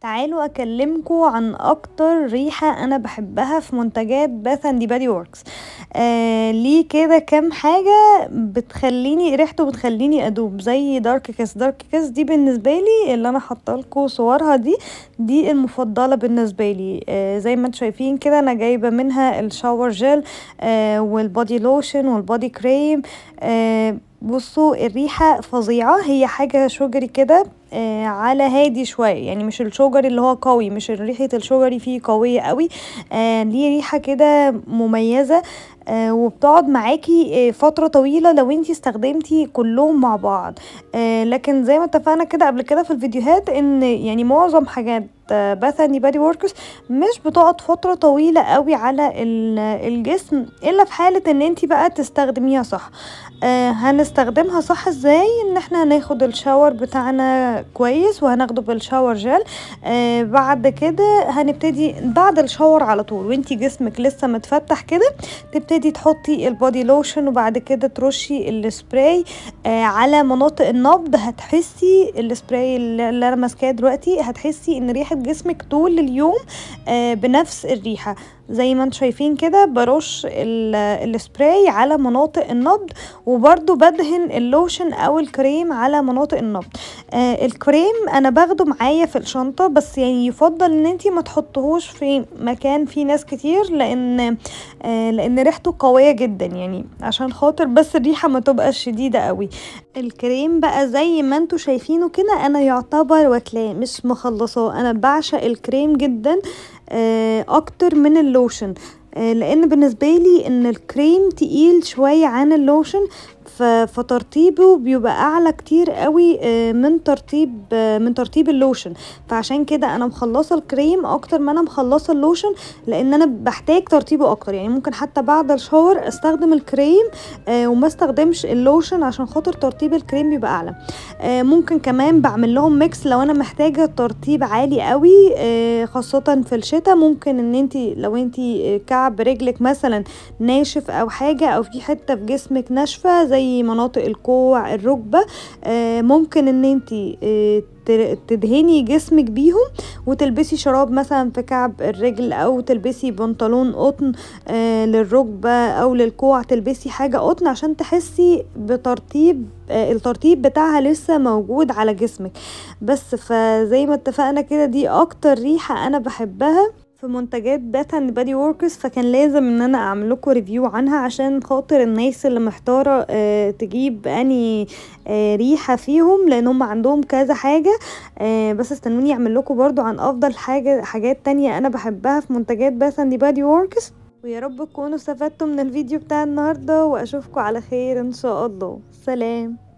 تعالوا اكلمكم عن اكتر ريحه انا بحبها في منتجات باث اند بادي ووركس آه ليه كده كام حاجه بتخليني ريحته بتخليني ادوب زي دارك كيس دارك كيس دي بالنسبه لي اللي انا حاطه صورها دي دي المفضله بالنسبه لي آه زي ما انتم شايفين كده انا جايبه منها الشاور جيل آه والبادي لوشن والبادي كريم آه بصوا الريحه فظيعه هي حاجه شجري كده آه على هادي شويه يعني مش الشوجري اللي هو قوي مش ريحه الشوجري فيه قويه قوي آه ليه ريحه كده مميزه آه، وبتقعد معاكي آه، فتره طويله لو انتي استخدمتي كلهم مع بعض آه، لكن زي ما اتفقنا كده قبل كده في الفيديوهات ان يعني معظم حاجات بثني بادي وركس مش بتقعد فتره طويله قوي على الجسم الا في حاله ان انت بقى تستخدميها صح آه، هنستخدمها صح ازاي ان احنا هناخد الشاور بتاعنا كويس وهناخده بالشاور جل آه، بعد كده هنبتدي بعد الشاور على طول وانت جسمك لسه متفتح كده تبتدي تحطي البادي لوشن وبعد كده ترشي السبراي آه، على مناطق النبض هتحسي السبراي اللي انا ماسكاه دلوقتي هتحسي ان ريحه جسمك طول اليوم آه، بنفس الريحة زي ما انتم شايفين كده برش السبراي على مناطق النبض وبرده بدهن اللوشن او الكريم على مناطق النبض آه الكريم انا باخده معايا في الشنطة بس يعني يفضل ان انتي ما تحطهوش في مكان فيه ناس كتير لان آه لان ريحته قوية جدا يعني عشان خاطر بس الريحة ما تبقاش شديدة قوي الكريم بقى زي ما انتم شايفينه كده انا يعتبر واكلاه مش مخلصاه انا بعشق الكريم جدا آه، اكتر من اللوشن آه، لان بالنسبه لي ان الكريم تقيل شويه عن اللوشن فترطيبه بيبقى اعلى كتير قوي آه، من ترطيب آه، من ترطيب اللوشن فعشان كده انا مخلصه الكريم اكتر ما انا مخلصه اللوشن لان انا بحتاج ترطيبه اكتر يعني ممكن حتى بعد الشاور استخدم الكريم وما استخدمش اللوشن عشان خاطر ترطيب الكريم بيبقى اعلى ممكن كمان بعمل لهم ميكس لو انا محتاجه ترطيب عالي قوي خاصه في الشتاء ممكن ان انت لو انت كعب كعب رجلك مثلا ناشف او حاجه او في حته في جسمك ناشفه زي مناطق الكوع الركبه آه، ممكن ان انت آه، تدهني جسمك بيهم وتلبسي شراب مثلا في كعب الرجل او تلبسي بنطلون قطن آه، للركبه او للكوع تلبسي حاجه قطن عشان تحسي بترطيب الترطيب بتاعها لسه موجود على جسمك بس فزي ما اتفقنا كده دي اكتر ريحه انا بحبها في منتجات بات اند بادي وركس فكان لازم ان انا اعمل لكم ريفيو عنها عشان خاطر الناس اللي محتاره آه، تجيب اني آه، ريحه فيهم لان هم عندهم كذا حاجه آه، بس استنوني اعمل لكم برضو عن افضل حاجه حاجات تانية انا بحبها في منتجات بات اند بادي وركس ويا رب تكونوا استفدتوا من الفيديو بتاع النهارده واشوفكم على خير ان شاء الله سلام